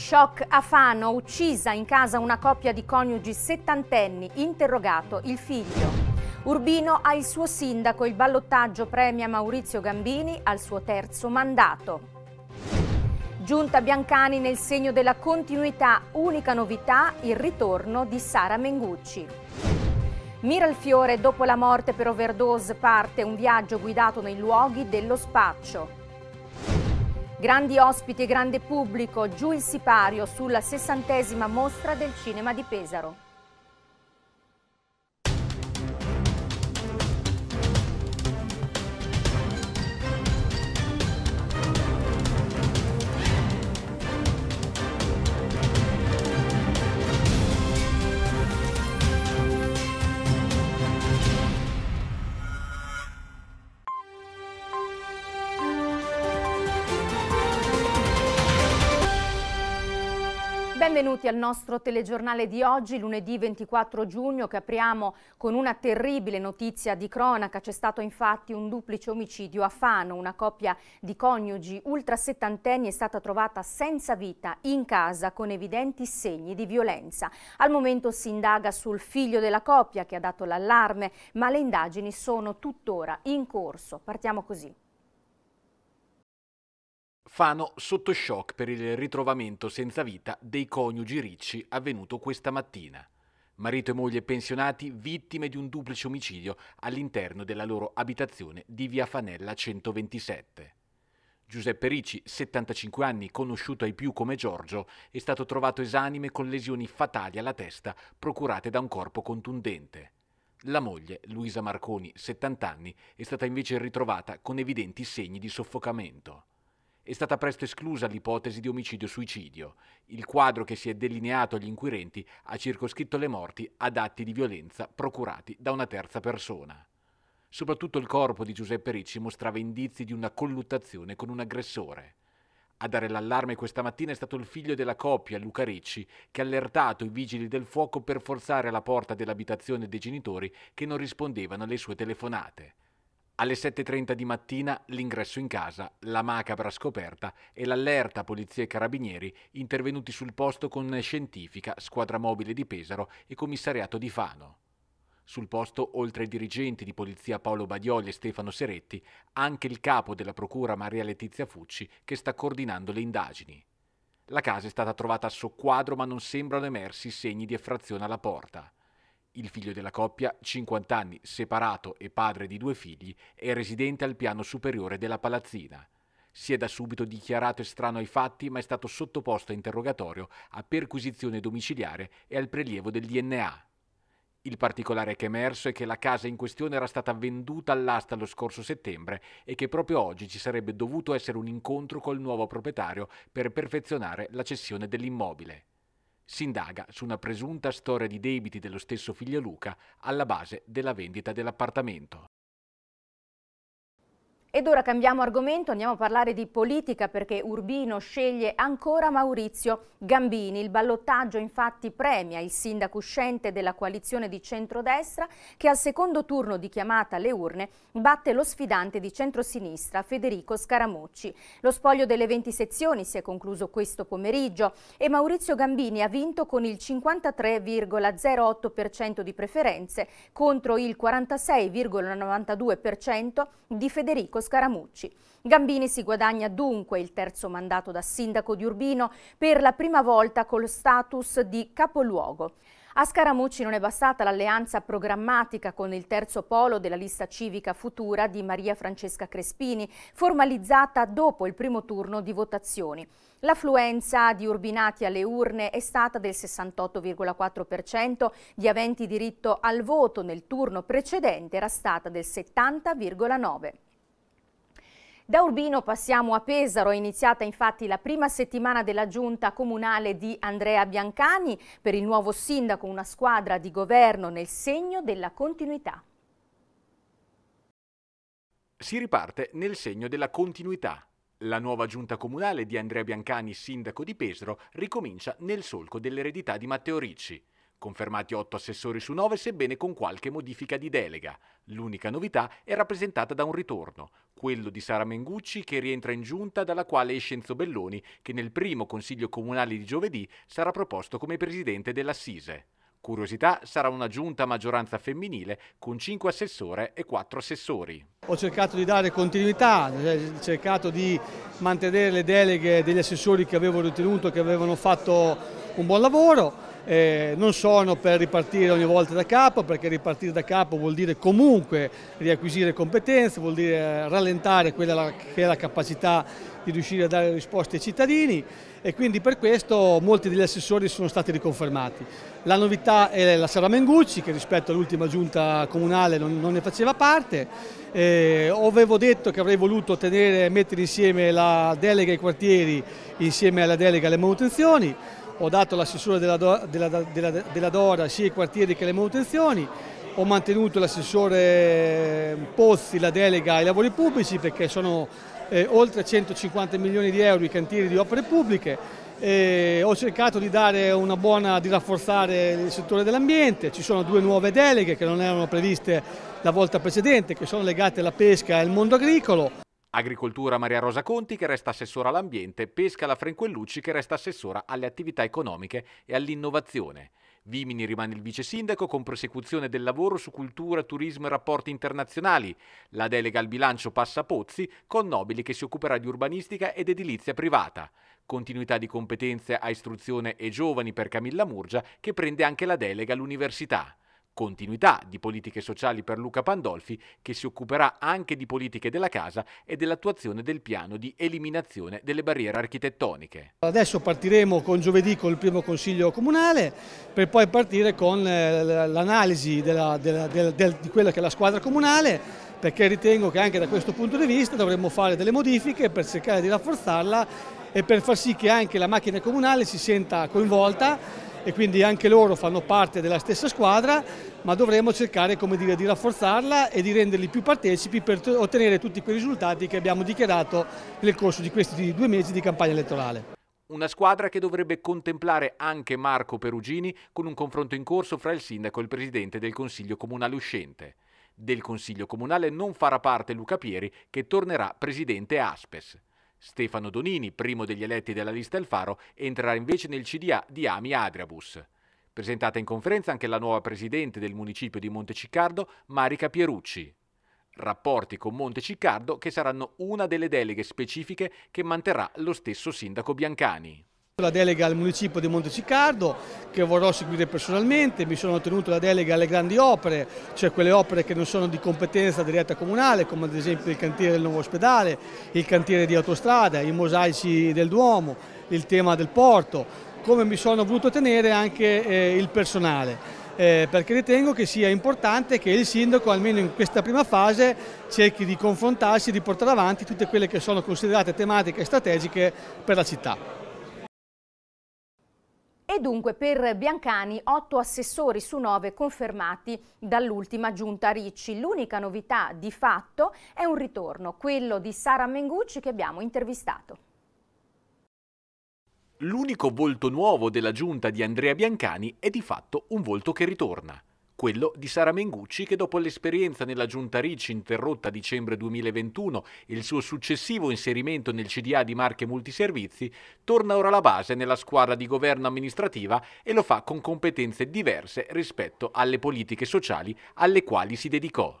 Shock a Fano, uccisa in casa una coppia di coniugi settantenni, interrogato il figlio. Urbino ha il suo sindaco, il ballottaggio premia Maurizio Gambini al suo terzo mandato. Giunta Biancani nel segno della continuità, unica novità, il ritorno di Sara Mengucci. Mira il fiore, dopo la morte per overdose parte un viaggio guidato nei luoghi dello spaccio. Grandi ospiti e grande pubblico, giù il sipario sulla sessantesima mostra del cinema di Pesaro. Benvenuti al nostro telegiornale di oggi, lunedì 24 giugno, che apriamo con una terribile notizia di cronaca. C'è stato infatti un duplice omicidio a Fano. Una coppia di coniugi ultrasettantenni è stata trovata senza vita in casa con evidenti segni di violenza. Al momento si indaga sul figlio della coppia che ha dato l'allarme, ma le indagini sono tuttora in corso. Partiamo così. Fano sotto shock per il ritrovamento senza vita dei coniugi Ricci avvenuto questa mattina. Marito e moglie pensionati vittime di un duplice omicidio all'interno della loro abitazione di via Fanella 127. Giuseppe Ricci, 75 anni, conosciuto ai più come Giorgio, è stato trovato esanime con lesioni fatali alla testa procurate da un corpo contundente. La moglie, Luisa Marconi, 70 anni, è stata invece ritrovata con evidenti segni di soffocamento è stata presto esclusa l'ipotesi di omicidio-suicidio. Il quadro che si è delineato agli inquirenti ha circoscritto le morti ad atti di violenza procurati da una terza persona. Soprattutto il corpo di Giuseppe Ricci mostrava indizi di una colluttazione con un aggressore. A dare l'allarme questa mattina è stato il figlio della coppia, Luca Ricci, che ha allertato i vigili del fuoco per forzare la porta dell'abitazione dei genitori che non rispondevano alle sue telefonate. Alle 7.30 di mattina l'ingresso in casa, la macabra scoperta e l'allerta polizia e carabinieri intervenuti sul posto con scientifica, squadra mobile di Pesaro e commissariato di Fano. Sul posto, oltre ai dirigenti di polizia Paolo Badioli e Stefano Seretti, anche il capo della procura Maria Letizia Fucci che sta coordinando le indagini. La casa è stata trovata a soqquadro ma non sembrano emersi segni di effrazione alla porta. Il figlio della coppia, 50 anni, separato e padre di due figli, è residente al piano superiore della palazzina. Si è da subito dichiarato estraneo ai fatti, ma è stato sottoposto a interrogatorio, a perquisizione domiciliare e al prelievo del DNA. Il particolare che è emerso è che la casa in questione era stata venduta all'asta lo scorso settembre e che proprio oggi ci sarebbe dovuto essere un incontro col nuovo proprietario per perfezionare la cessione dell'immobile si indaga su una presunta storia di debiti dello stesso figlio Luca alla base della vendita dell'appartamento. Ed ora cambiamo argomento, andiamo a parlare di politica perché Urbino sceglie ancora Maurizio Gambini. Il ballottaggio infatti premia il sindaco uscente della coalizione di centrodestra che al secondo turno di chiamata alle urne batte lo sfidante di centrosinistra Federico Scaramucci. Lo spoglio delle 20 sezioni si è concluso questo pomeriggio e Maurizio Gambini ha vinto con il 53,08% di preferenze contro il 46,92% di Federico Marco Scaramucci. Gambini si guadagna dunque il terzo mandato da sindaco di Urbino per la prima volta col status di capoluogo. A Scaramucci non è bastata l'alleanza programmatica con il terzo polo della lista civica futura di Maria Francesca Crespini, formalizzata dopo il primo turno di votazioni. L'affluenza di urbinati alle urne è stata del 68,4%, di aventi diritto al voto nel turno precedente era stata del 70,9%. Da Urbino passiamo a Pesaro, è iniziata infatti la prima settimana della giunta comunale di Andrea Biancani, per il nuovo sindaco una squadra di governo nel segno della continuità. Si riparte nel segno della continuità. La nuova giunta comunale di Andrea Biancani, sindaco di Pesaro, ricomincia nel solco dell'eredità di Matteo Ricci confermati 8 assessori su 9, sebbene con qualche modifica di delega. L'unica novità è rappresentata da un ritorno, quello di Sara Mengucci che rientra in giunta dalla quale esce Enzo Belloni che nel primo Consiglio Comunale di giovedì sarà proposto come presidente dell'Assise. Curiosità, sarà una giunta a maggioranza femminile con 5 assessore e 4 assessori. Ho cercato di dare continuità, ho eh, cercato di mantenere le deleghe degli assessori che avevo ritenuto che avevano fatto un buon lavoro, eh, non sono per ripartire ogni volta da capo, perché ripartire da capo vuol dire comunque riacquisire competenze, vuol dire eh, rallentare quella che è la capacità di riuscire a dare risposte ai cittadini e quindi per questo molti degli assessori sono stati riconfermati. La novità è la Sara Mengucci che rispetto all'ultima giunta comunale non, non ne faceva parte, eh, avevo detto che avrei voluto tenere, mettere insieme la delega ai quartieri insieme alla delega alle manutenzioni, ho dato l'assessore della, della, della, della Dora sia ai quartieri che alle manutenzioni, ho mantenuto l'assessore Pozzi la delega ai lavori pubblici perché sono eh, oltre 150 milioni di euro i cantieri di opere pubbliche, eh, ho cercato di, buona, di rafforzare il settore dell'ambiente, ci sono due nuove deleghe che non erano previste la volta precedente, che sono legate alla pesca e al mondo agricolo. Agricoltura Maria Rosa Conti che resta assessora all'ambiente, Pesca la Frenquellucci che resta assessora alle attività economiche e all'innovazione. Vimini rimane il vice sindaco con prosecuzione del lavoro su cultura, turismo e rapporti internazionali. La delega al bilancio passa a Pozzi con Nobili che si occuperà di urbanistica ed edilizia privata. Continuità di competenze a istruzione e giovani per Camilla Murgia che prende anche la delega all'università continuità di politiche sociali per Luca Pandolfi, che si occuperà anche di politiche della casa e dell'attuazione del piano di eliminazione delle barriere architettoniche. Adesso partiremo con giovedì con il primo consiglio comunale, per poi partire con eh, l'analisi di quella che è la squadra comunale, perché ritengo che anche da questo punto di vista dovremmo fare delle modifiche per cercare di rafforzarla e per far sì che anche la macchina comunale si senta coinvolta e quindi anche loro fanno parte della stessa squadra, ma dovremo cercare dire, di rafforzarla e di renderli più partecipi per ottenere tutti quei risultati che abbiamo dichiarato nel corso di questi due mesi di campagna elettorale. Una squadra che dovrebbe contemplare anche Marco Perugini con un confronto in corso fra il sindaco e il presidente del Consiglio Comunale uscente. Del Consiglio Comunale non farà parte Luca Pieri, che tornerà presidente Aspes. Stefano Donini, primo degli eletti della lista El Faro, entrerà invece nel CDA di Ami Adriabus. Presentata in conferenza anche la nuova presidente del municipio di Monteciccardo, Marica Pierucci. Rapporti con Monteciccardo che saranno una delle deleghe specifiche che manterrà lo stesso sindaco Biancani. La delega al municipio di Monteciccardo che vorrò seguire personalmente, mi sono tenuto la delega alle grandi opere, cioè quelle opere che non sono di competenza diretta comunale come ad esempio il cantiere del nuovo ospedale, il cantiere di autostrada, i mosaici del Duomo, il tema del porto, come mi sono voluto tenere anche eh, il personale. Eh, perché ritengo che sia importante che il sindaco almeno in questa prima fase cerchi di confrontarsi e di portare avanti tutte quelle che sono considerate tematiche strategiche per la città. E dunque per Biancani 8 assessori su 9 confermati dall'ultima giunta Ricci. L'unica novità di fatto è un ritorno, quello di Sara Mengucci che abbiamo intervistato. L'unico volto nuovo della giunta di Andrea Biancani è di fatto un volto che ritorna quello di Sara Mengucci che dopo l'esperienza nella giunta Ricci interrotta a dicembre 2021 e il suo successivo inserimento nel CDA di Marche Multiservizi, torna ora alla base nella squadra di governo amministrativa e lo fa con competenze diverse rispetto alle politiche sociali alle quali si dedicò.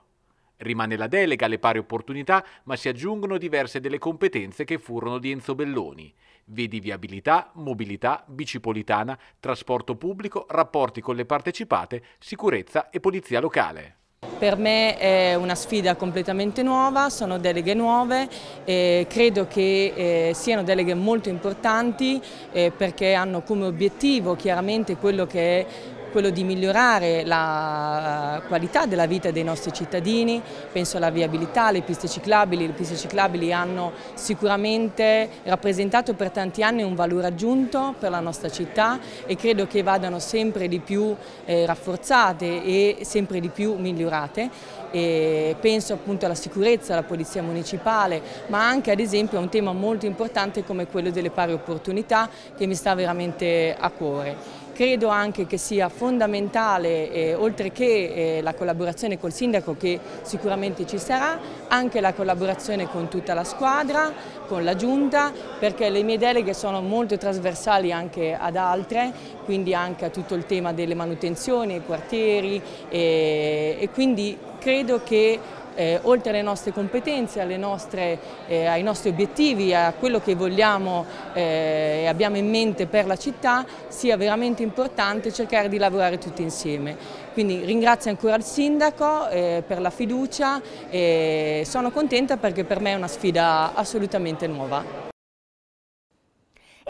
Rimane la delega alle pari opportunità, ma si aggiungono diverse delle competenze che furono di Enzo Belloni. Vedi viabilità, mobilità, bicipolitana, trasporto pubblico, rapporti con le partecipate, sicurezza e polizia locale. Per me è una sfida completamente nuova, sono deleghe nuove, e credo che eh, siano deleghe molto importanti eh, perché hanno come obiettivo chiaramente quello che è quello di migliorare la eh, qualità della vita dei nostri cittadini, penso alla viabilità, alle piste ciclabili, le piste ciclabili hanno sicuramente rappresentato per tanti anni un valore aggiunto per la nostra città e credo che vadano sempre di più eh, rafforzate e sempre di più migliorate. E penso appunto alla sicurezza, alla polizia municipale, ma anche ad esempio a un tema molto importante come quello delle pari opportunità che mi sta veramente a cuore. Credo anche che sia fondamentale, eh, oltre che eh, la collaborazione col sindaco che sicuramente ci sarà, anche la collaborazione con tutta la squadra, con la giunta, perché le mie deleghe sono molto trasversali anche ad altre, quindi anche a tutto il tema delle manutenzioni, i quartieri e, eh, e quindi credo che eh, oltre alle nostre competenze, alle nostre, eh, ai nostri obiettivi, a quello che vogliamo eh, e abbiamo in mente per la città, sia veramente importante cercare di lavorare tutti insieme. Quindi ringrazio ancora il Sindaco eh, per la fiducia e sono contenta perché per me è una sfida assolutamente nuova.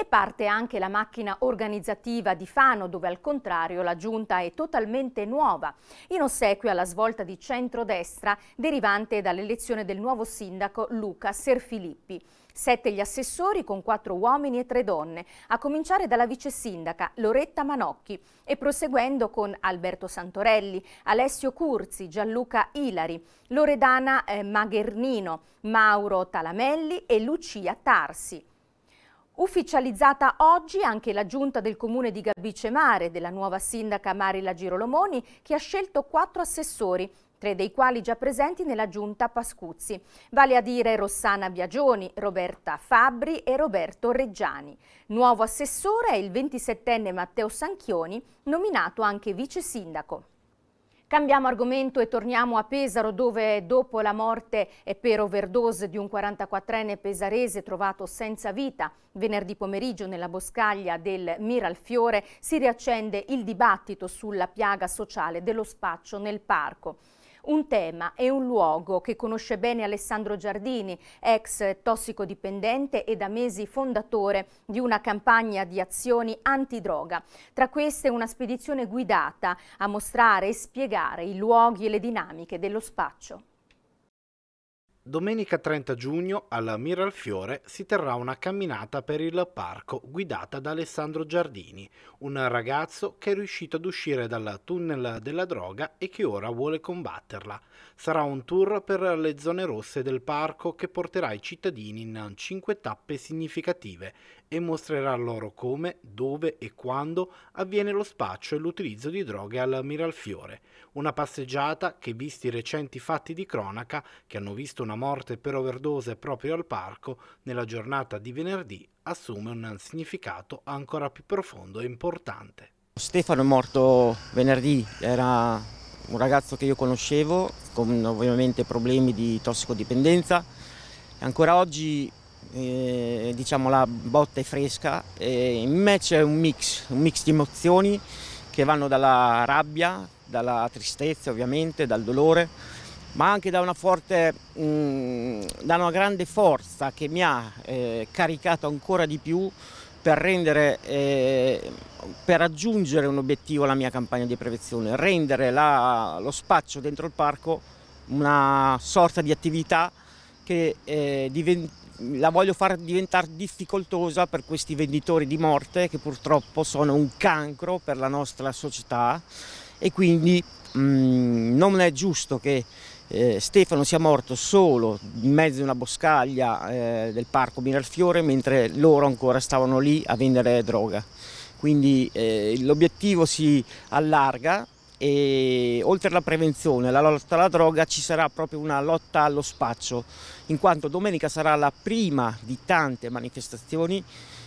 E parte anche la macchina organizzativa di Fano, dove al contrario la giunta è totalmente nuova, in ossequio alla svolta di centrodestra derivante dall'elezione del nuovo sindaco Luca Serfilippi. Sette gli assessori con quattro uomini e tre donne, a cominciare dalla vice sindaca Loretta Manocchi e proseguendo con Alberto Santorelli, Alessio Curzi, Gianluca Ilari, Loredana eh, Maghernino, Mauro Talamelli e Lucia Tarsi. Ufficializzata oggi anche la giunta del comune di Gabice Mare della nuova sindaca Marila Girolomoni che ha scelto quattro assessori tre dei quali già presenti nella giunta Pascuzzi, vale a dire Rossana Biagioni, Roberta Fabbri e Roberto Reggiani. Nuovo assessore è il 27enne Matteo Sanchioni, nominato anche vice sindaco. Cambiamo argomento e torniamo a Pesaro dove dopo la morte per overdose di un 44enne pesarese trovato senza vita venerdì pomeriggio nella boscaglia del Miralfiore si riaccende il dibattito sulla piaga sociale dello spaccio nel parco un tema e un luogo che conosce bene Alessandro Giardini, ex tossicodipendente e da mesi fondatore di una campagna di azioni antidroga. Tra queste una spedizione guidata a mostrare e spiegare i luoghi e le dinamiche dello spaccio. Domenica 30 giugno alla Miralfiore si terrà una camminata per il parco guidata da Alessandro Giardini, un ragazzo che è riuscito ad uscire dal tunnel della droga e che ora vuole combatterla. Sarà un tour per le zone rosse del parco che porterà i cittadini in cinque tappe significative e mostrerà loro come, dove e quando avviene lo spaccio e l'utilizzo di droghe al Miralfiore. Una passeggiata che, visti i recenti fatti di cronaca, che hanno visto una morte per overdose proprio al parco, nella giornata di venerdì assume un significato ancora più profondo e importante. Stefano è morto venerdì, era un ragazzo che io conoscevo, con ovviamente problemi di tossicodipendenza. Ancora oggi eh, diciamo la botte fresca. Eh, in me c'è un mix, un mix di emozioni che vanno dalla rabbia, dalla tristezza ovviamente, dal dolore, ma anche da una, forte, mh, mm, da una grande forza che mi ha eh, caricato ancora di più per, rendere, eh, per raggiungere un obiettivo la mia campagna di prevenzione, rendere la, lo spaccio dentro il parco una sorta di attività che eh, divent la voglio far diventare difficoltosa per questi venditori di morte che purtroppo sono un cancro per la nostra società e quindi mh, mm, non è giusto che eh, Stefano sia morto solo in mezzo a una boscaglia eh, del parco Miralfiore mentre loro ancora stavano lì a vendere droga. Quindi eh, l'obiettivo si allarga e oltre alla prevenzione, alla lotta alla droga ci sarà proprio una lotta allo spaccio in quanto domenica sarà la prima di tante manifestazioni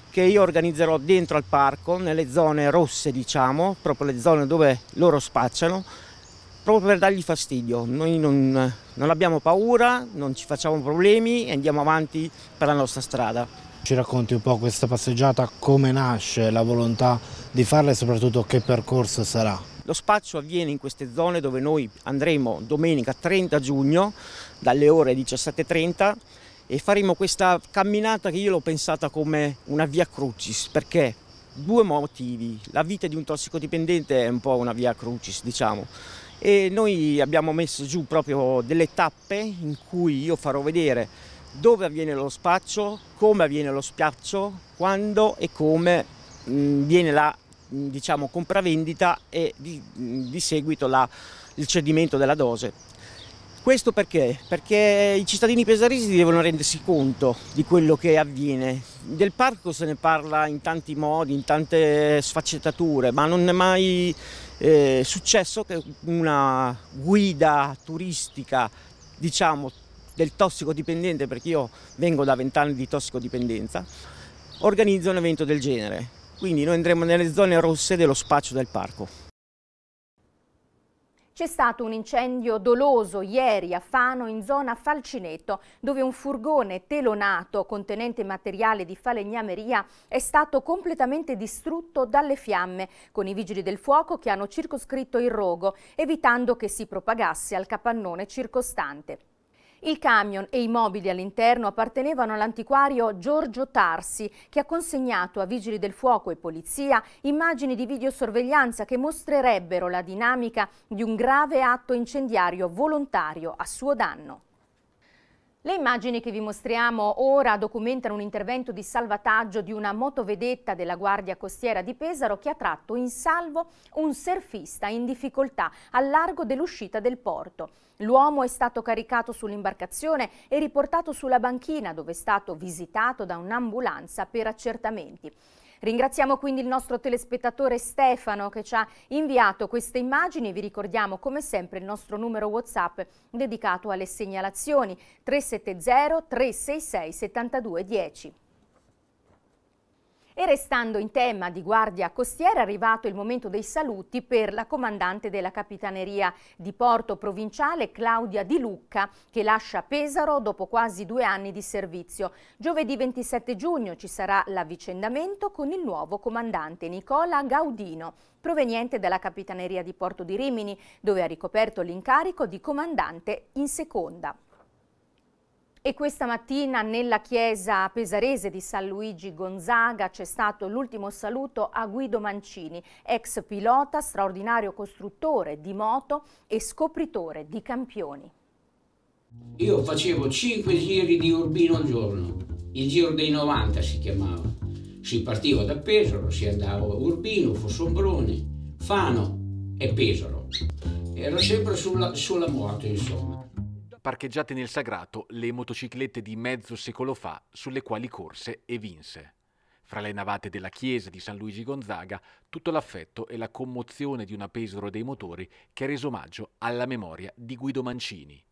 che io organizzerò dentro al parco, nelle zone rosse diciamo, proprio le zone dove loro spacciano, proprio per dargli fastidio. Noi non, non abbiamo paura, non ci facciamo problemi e andiamo avanti per la nostra strada. Ci racconti un po' questa passeggiata, come nasce la volontà di farla e soprattutto che percorso sarà? Lo spaccio avviene in queste zone dove noi andremo domenica 30 giugno dalle ore 17.30 e faremo questa camminata che io l'ho pensata come una via crucis perché due motivi. La vita di un tossicodipendente è un po' una via crucis, diciamo. E noi abbiamo messo giù proprio delle tappe in cui io farò vedere dove avviene lo spaccio, come avviene lo spiaccio, quando e come mm, viene la diciamo, compravendita e di, di seguito la, il cedimento della dose. Questo perché? Perché i cittadini pesaresi devono rendersi conto di quello che avviene. Del parco se ne parla in tanti modi, in tante sfaccettature, ma non è mai eh, successo che una guida turistica, diciamo, del tossicodipendente, perché io vengo da vent'anni di tossicodipendenza, organizza un evento del genere. Quindi noi andremo nelle zone rosse dello spaccio del parco. C'è stato un incendio doloso ieri a Fano in zona Falcineto dove un furgone telonato contenente materiale di falegnameria è stato completamente distrutto dalle fiamme con i vigili del fuoco che hanno circoscritto il rogo evitando che si propagasse al capannone circostante. Il camion e i mobili all'interno appartenevano all'antiquario Giorgio Tarsi, che ha consegnato a Vigili del Fuoco e Polizia immagini di videosorveglianza che mostrerebbero la dinamica di un grave atto incendiario volontario a suo danno. Le immagini che vi mostriamo ora documentano un intervento di salvataggio di una motovedetta della Guardia Costiera di Pesaro che ha tratto in salvo un surfista in difficoltà al largo dell'uscita del porto. L'uomo è stato caricato sull'imbarcazione e riportato sulla banchina dove è stato visitato da un'ambulanza per accertamenti. Ringraziamo quindi il nostro telespettatore Stefano che ci ha inviato queste immagini. Vi ricordiamo come sempre il nostro numero WhatsApp dedicato alle segnalazioni 370 366 7210. E restando in tema di guardia costiera è arrivato il momento dei saluti per la comandante della Capitaneria di Porto Provinciale Claudia Di Lucca che lascia Pesaro dopo quasi due anni di servizio. Giovedì 27 giugno ci sarà l'avvicendamento con il nuovo comandante Nicola Gaudino proveniente dalla Capitaneria di Porto di Rimini dove ha ricoperto l'incarico di comandante in seconda. E questa mattina nella chiesa pesarese di San Luigi Gonzaga c'è stato l'ultimo saluto a Guido Mancini, ex pilota, straordinario costruttore di moto e scopritore di campioni. Io facevo 5 giri di Urbino al giorno, il giro dei 90 si chiamava. Si partiva da Pesaro, si andava a Urbino, Fossombrone, Fano e Pesaro. Ero sempre sulla, sulla moto, insomma parcheggiate nel sagrato le motociclette di mezzo secolo fa sulle quali corse e vinse. Fra le navate della chiesa di San Luigi Gonzaga, tutto l'affetto e la commozione di una Pesaro dei motori che ha reso omaggio alla memoria di Guido Mancini.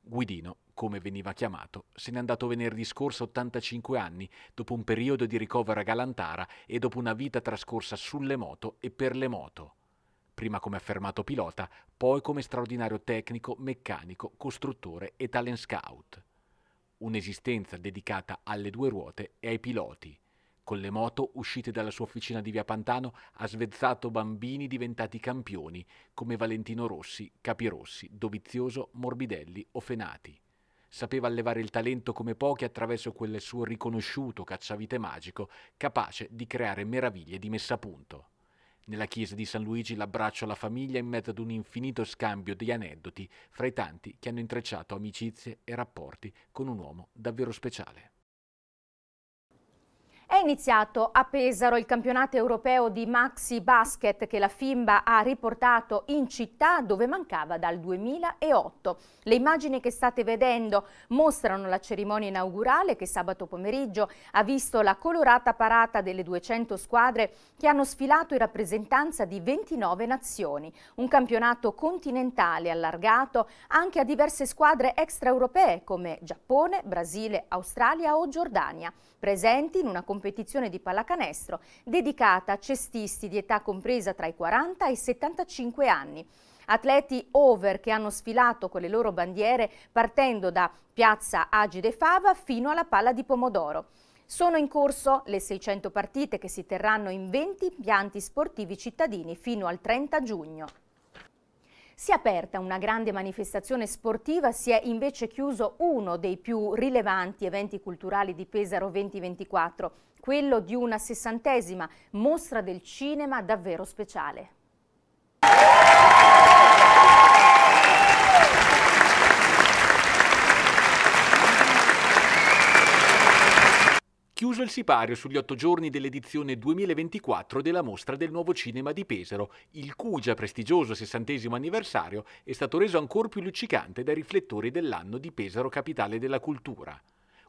Guidino, come veniva chiamato, se n'è andato venerdì scorso a 85 anni, dopo un periodo di ricovero a Galantara e dopo una vita trascorsa sulle moto e per le moto prima come affermato pilota, poi come straordinario tecnico, meccanico, costruttore e talent scout. Un'esistenza dedicata alle due ruote e ai piloti. Con le moto uscite dalla sua officina di Via Pantano ha svezzato bambini diventati campioni come Valentino Rossi, Capirossi, Dovizioso, Morbidelli o Fenati sapeva allevare il talento come pochi attraverso quel suo riconosciuto cacciavite magico, capace di creare meraviglie di messa a punto. Nella chiesa di San Luigi l'abbraccio alla famiglia in mezzo ad un infinito scambio di aneddoti fra i tanti che hanno intrecciato amicizie e rapporti con un uomo davvero speciale. È iniziato a Pesaro il campionato europeo di maxi basket che la FIMBA ha riportato in città dove mancava dal 2008. Le immagini che state vedendo mostrano la cerimonia inaugurale che sabato pomeriggio ha visto la colorata parata delle 200 squadre che hanno sfilato in rappresentanza di 29 nazioni. Un campionato continentale allargato anche a diverse squadre extraeuropee come Giappone, Brasile, Australia o Giordania, presenti in una competizione competizione di pallacanestro dedicata a cestisti di età compresa tra i 40 e i 75 anni atleti over che hanno sfilato con le loro bandiere partendo da piazza Agide Fava fino alla palla di pomodoro. Sono in corso le 600 partite che si terranno in 20 impianti sportivi cittadini fino al 30 giugno. Si è aperta una grande manifestazione sportiva, si è invece chiuso uno dei più rilevanti eventi culturali di Pesaro 2024, quello di una sessantesima mostra del cinema davvero speciale. Chiuso il sipario sugli otto giorni dell'edizione 2024 della Mostra del Nuovo Cinema di Pesaro, il cui già prestigioso sessantesimo anniversario è stato reso ancora più luccicante dai riflettori dell'anno di Pesaro Capitale della Cultura.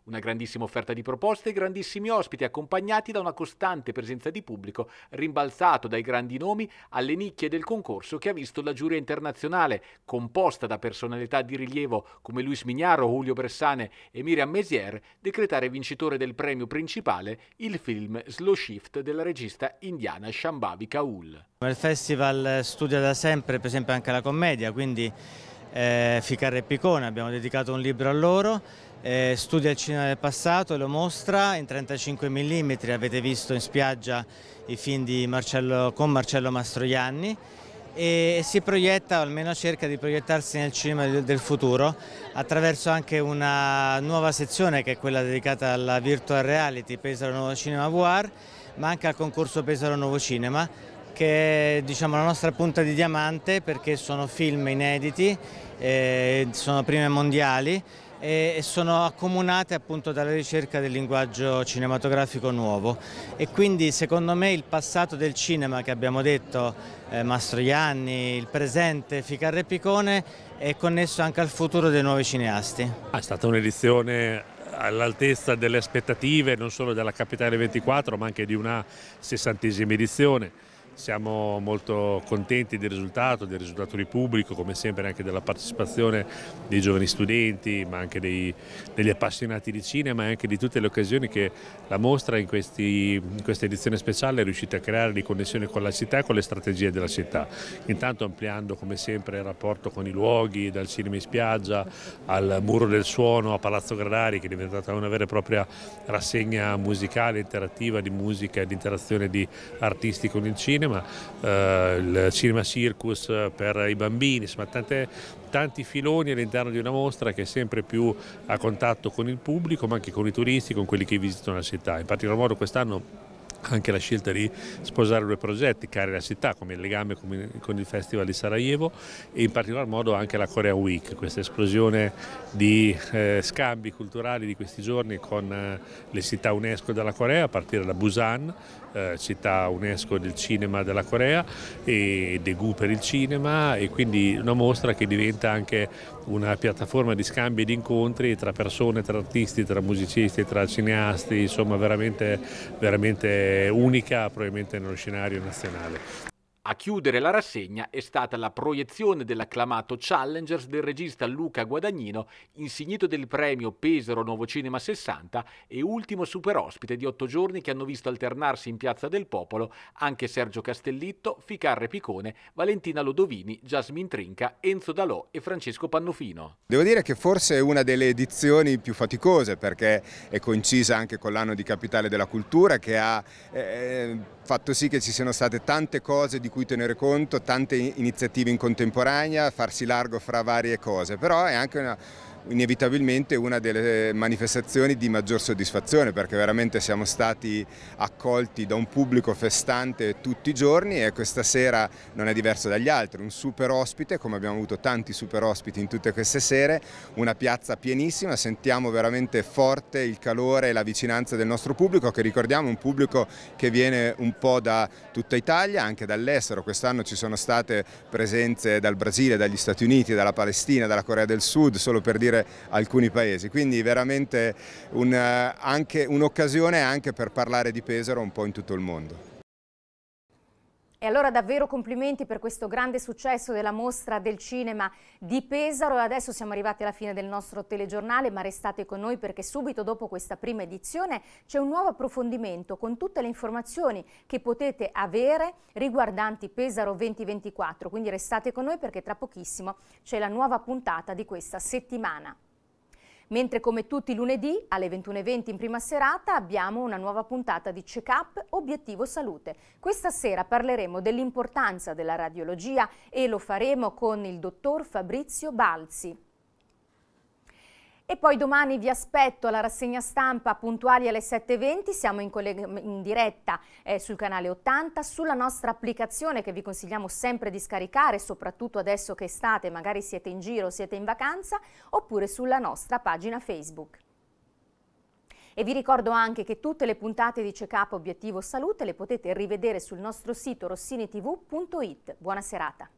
Una grandissima offerta di proposte e grandissimi ospiti accompagnati da una costante presenza di pubblico rimbalzato dai grandi nomi alle nicchie del concorso che ha visto la giuria internazionale, composta da personalità di rilievo come Luis Mignaro, Julio Bressane e Miriam Mézière, decretare vincitore del premio principale il film Slow Shift della regista indiana Shambhavi Kaul. Il festival studia da sempre per esempio anche la commedia, quindi eh, Ficarra e Picone, abbiamo dedicato un libro a loro eh, studia il cinema del passato e lo mostra in 35 mm, avete visto in spiaggia i film Marcello, con Marcello Mastroianni e si proietta, o almeno cerca di proiettarsi nel cinema del futuro attraverso anche una nuova sezione che è quella dedicata alla virtual reality Pesaro Nuovo Cinema VR ma anche al concorso Pesaro Nuovo Cinema che è diciamo, la nostra punta di diamante perché sono film inediti, eh, sono prime mondiali e sono accomunate appunto dalla ricerca del linguaggio cinematografico nuovo e quindi secondo me il passato del cinema che abbiamo detto eh, Mastroianni, il presente Ficarre Picone è connesso anche al futuro dei nuovi cineasti. Ah, è stata un'edizione all'altezza delle aspettative non solo della Capitale 24 ma anche di una sessantesima edizione. Siamo molto contenti del risultato, del risultato di pubblico, come sempre anche della partecipazione dei giovani studenti, ma anche dei, degli appassionati di cinema e anche di tutte le occasioni che la mostra in, questi, in questa edizione speciale è riuscita a creare di connessione con la città e con le strategie della città. Intanto ampliando come sempre il rapporto con i luoghi, dal cinema in spiaggia al muro del suono a Palazzo Gradari che è diventata una vera e propria rassegna musicale, interattiva di musica e di interazione di artisti con il cinema cinema, eh, il Cinema Circus per i bambini, insomma tante, tanti filoni all'interno di una mostra che è sempre più a contatto con il pubblico ma anche con i turisti, con quelli che visitano la città. In particolar modo quest'anno anche la scelta di sposare due progetti cari alla città come il legame con il Festival di Sarajevo e in particolar modo anche la Korea Week, questa esplosione di eh, scambi culturali di questi giorni con eh, le città UNESCO della Corea a partire da Busan, eh, città UNESCO del cinema della Corea e Daegu per il cinema e quindi una mostra che diventa anche una piattaforma di scambi e di incontri tra persone, tra artisti, tra musicisti, tra cineasti, insomma veramente, veramente unica probabilmente nello scenario nazionale. A chiudere la rassegna è stata la proiezione dell'acclamato Challengers del regista Luca Guadagnino, insignito del premio Pesaro Nuovo Cinema 60 e ultimo super ospite di otto giorni che hanno visto alternarsi in Piazza del Popolo anche Sergio Castellitto, Ficarre Picone, Valentina Lodovini, Jasmine Trinca, Enzo Dalò e Francesco Pannofino. Devo dire che forse è una delle edizioni più faticose perché è coincisa anche con l'anno di Capitale della Cultura che ha eh, fatto sì che ci siano state tante cose di cui tenere conto, tante iniziative in contemporanea, farsi largo fra varie cose, però è anche una inevitabilmente una delle manifestazioni di maggior soddisfazione perché veramente siamo stati accolti da un pubblico festante tutti i giorni e questa sera non è diverso dagli altri, un super ospite come abbiamo avuto tanti super ospiti in tutte queste sere, una piazza pienissima, sentiamo veramente forte il calore e la vicinanza del nostro pubblico che ricordiamo è un pubblico che viene un po' da tutta Italia, anche dall'estero, quest'anno ci sono state presenze dal Brasile, dagli Stati Uniti, dalla Palestina, dalla Corea del Sud, solo per dire sfuggire alcuni paesi. Quindi veramente eh, un'occasione un anche per parlare di Pesaro un po' in tutto il mondo. E allora davvero complimenti per questo grande successo della mostra del cinema di Pesaro. Adesso siamo arrivati alla fine del nostro telegiornale, ma restate con noi perché subito dopo questa prima edizione c'è un nuovo approfondimento con tutte le informazioni che potete avere riguardanti Pesaro 2024. Quindi restate con noi perché tra pochissimo c'è la nuova puntata di questa settimana. Mentre come tutti i lunedì alle 21.20 in prima serata abbiamo una nuova puntata di Check Up Obiettivo Salute. Questa sera parleremo dell'importanza della radiologia e lo faremo con il dottor Fabrizio Balzi. E poi domani vi aspetto alla rassegna stampa puntuali alle 7.20, siamo in, in diretta eh, sul canale 80, sulla nostra applicazione che vi consigliamo sempre di scaricare, soprattutto adesso che estate, magari siete in giro, siete in vacanza, oppure sulla nostra pagina Facebook. E vi ricordo anche che tutte le puntate di Check Up Obiettivo Salute le potete rivedere sul nostro sito rossinitv.it. Buona serata.